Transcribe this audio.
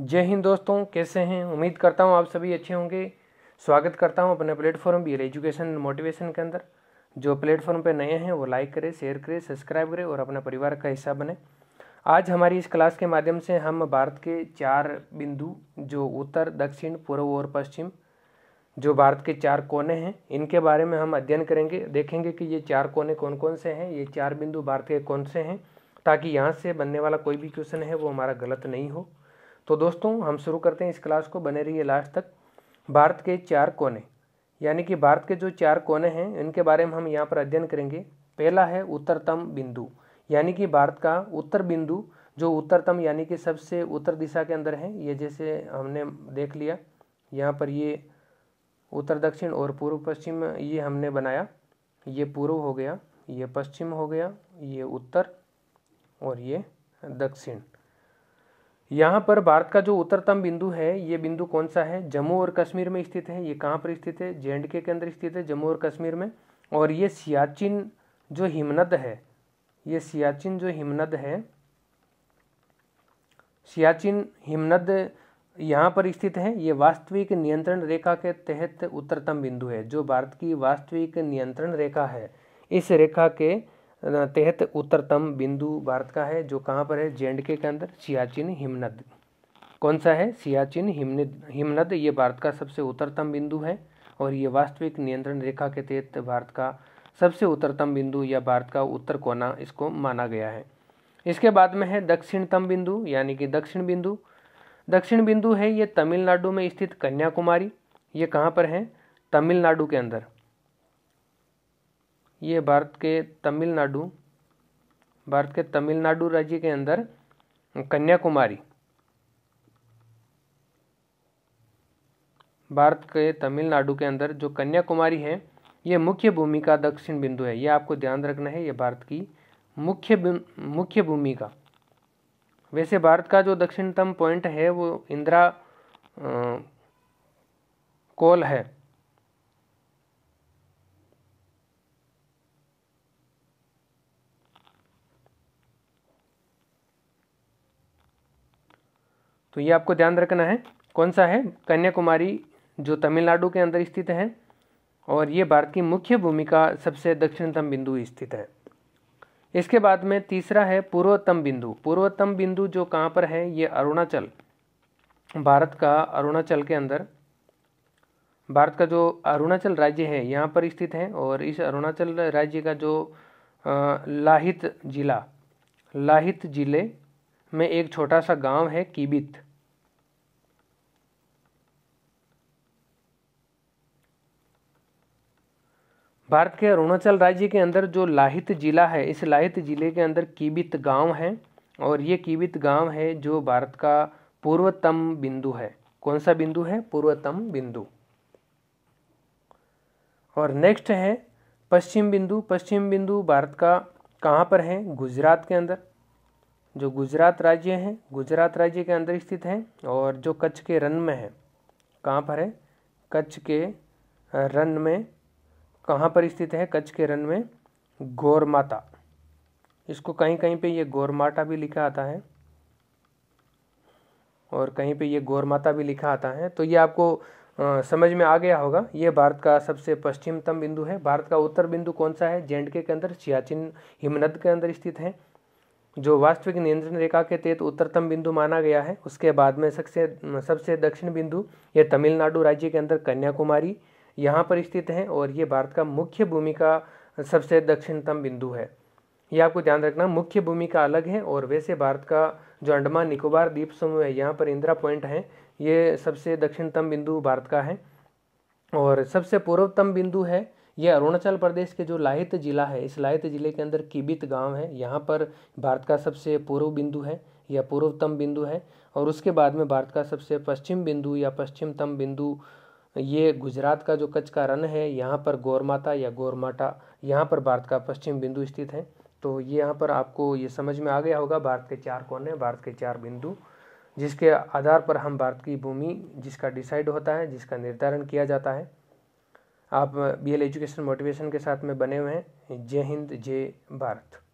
जय हिंद दोस्तों कैसे हैं उम्मीद करता हूँ आप सभी अच्छे होंगे स्वागत करता हूँ अपने प्लेटफॉर्म बी एजुकेशन मोटिवेशन के अंदर जो प्लेटफॉर्म पे नए हैं वो लाइक करें शेयर करें सब्सक्राइब करें और अपना परिवार का हिस्सा बने आज हमारी इस क्लास के माध्यम से हम भारत के चार बिंदु जो उत्तर दक्षिण पूर्व और पश्चिम जो भारत के चार कोने हैं इनके बारे में हम अध्ययन करेंगे देखेंगे कि ये चार कोने कौन कौन से हैं ये चार बिंदु भारत के कौन से हैं ताकि यहाँ से बनने वाला कोई भी क्वेश्चन है वो हमारा गलत नहीं हो तो दोस्तों हम शुरू करते हैं इस क्लास को बने रहिए लास्ट तक भारत के चार कोने यानी कि भारत के जो चार कोने हैं इनके बारे में हम यहाँ पर अध्ययन करेंगे पहला है उत्तरतम बिंदु यानी कि भारत का उत्तर बिंदु जो उत्तरतम यानी कि सबसे उत्तर दिशा के अंदर है ये जैसे हमने देख लिया यहाँ पर ये उत्तर दक्षिण और पूर्व पश्चिम ये हमने बनाया ये पूर्व हो गया ये पश्चिम हो गया ये उत्तर और ये दक्षिण यहाँ पर भारत का जो उत्तरतम बिंदु है ये बिंदु कौन सा है जम्मू और कश्मीर में स्थित है ये कहाँ पर स्थित है जे के अंदर स्थित है जम्मू और कश्मीर में और ये सियाचिन जो हिमनद है ये सियाचिन जो हिमनद है सियाचिन हिमनद यहाँ पर स्थित है ये वास्तविक नियंत्रण रेखा के तहत उत्तरतम बिंदु है जो भारत की वास्तविक नियंत्रण रेखा है इस रेखा के तहत उत्तरतम बिंदु भारत का है जो कहाँ पर है जे के अंदर सियाचिन हिमनद कौन सा है सियाचिन हिमनद हिमनद ये भारत का सबसे उत्तरतम बिंदु है और ये वास्तविक नियंत्रण रेखा के तहत भारत का सबसे उत्तरतम बिंदु या भारत का उत्तर कोना इसको माना गया है इसके बाद में है दक्षिणतम बिंदु यानी कि दक्षिण बिंदु दक्षिण बिंदु है ये तमिलनाडु में स्थित कन्याकुमारी ये कहाँ पर है तमिलनाडु के अंदर ये भारत के तमिलनाडु भारत के तमिलनाडु राज्य के अंदर कन्याकुमारी भारत के तमिलनाडु के अंदर जो कन्याकुमारी है ये मुख्य भूमि का दक्षिण बिंदु है ये आपको ध्यान रखना है ये भारत की मुख्य मुख्य भूमि का वैसे भारत का जो दक्षिणतम पॉइंट है वो इंदिरा कोल है तो ये आपको ध्यान रखना है कौन सा है कन्याकुमारी जो तमिलनाडु के अंदर स्थित है और ये भारत की मुख्य भूमिका सबसे दक्षिणतम बिंदु स्थित है इसके बाद में तीसरा है पूर्वोत्तम बिंदु पूर्वोत्तम बिंदु जो कहाँ पर है ये अरुणाचल भारत का अरुणाचल के अंदर भारत का जो अरुणाचल राज्य है यहाँ पर स्थित है और इस अरुणाचल राज्य का जो लाहित जिला लाहित जिले में एक छोटा सा गांव है कीबित भारत के अरुणाचल राज्य के अंदर जो लाहित ज़िला है इस लाहित ज़िले के अंदर कीबित गांव है और ये कीबित गांव है जो भारत का पूर्वतम बिंदु है कौन सा बिंदु है पूर्वतम बिंदु और नेक्स्ट है पश्चिम बिंदु पश्चिम बिंदु भारत का कहाँ पर है गुजरात के अंदर जो गुजरात राज्य है गुजरात राज्य के अंदर स्थित है और जो कच्छ के रन में है कहाँ पर है कच्छ के रन में कहाँ पर स्थित है कच्छ के रन में गोरमाता इसको कहीं कहीं पे ये गोरमाटा भी लिखा आता है और कहीं पे ये गोरमाता भी लिखा आता है तो ये आपको आ, समझ में आ गया होगा ये भारत का सबसे पश्चिमतम बिंदु है भारत का उत्तर बिंदु कौन सा है जेंड के अंदर सियाचिन हिमनद के अंदर स्थित है जो वास्तविक नियंत्रण रेखा के तहत उत्तरतम बिंदु माना गया है उसके बाद में सबसे सबसे दक्षिण बिंदु ये तमिलनाडु राज्य के अंदर कन्याकुमारी यहाँ पर स्थित हैं और ये भारत का मुख्य भूमि का सबसे दक्षिणतम बिंदु है ये आपको ध्यान रखना मुख्य भूमि का अलग है और वैसे भारत का जो अंडमान निकोबार द्वीप समूह है यहाँ पर इंदिरा पॉइंट है ये सबसे दक्षिणतम बिंदु भारत का है और सबसे पूर्वतम बिंदु है यह अरुणाचल प्रदेश के जो लाहित जिला है इस लाहित जिले के अंदर किबित गांव है यहाँ पर भारत का सबसे पूर्व बिंदु है या पूर्वतम बिंदु है और उसके बाद में भारत का सबसे पश्चिम बिंदु या पश्चिमतम बिंदु तो ये गुजरात का जो कच्छ का रन है यहाँ पर गौरमाता या गौरमाटा यहाँ पर भारत का पश्चिम बिंदु स्थित है तो ये यहाँ पर आपको ये समझ में आ गया होगा भारत के चार कोने भारत के चार बिंदु जिसके आधार पर हम भारत की भूमि जिसका डिसाइड होता है जिसका निर्धारण किया जाता है आप बी एल एजुकेशन मोटिवेशन के साथ में बने हुए हैं जय हिंद जय भारत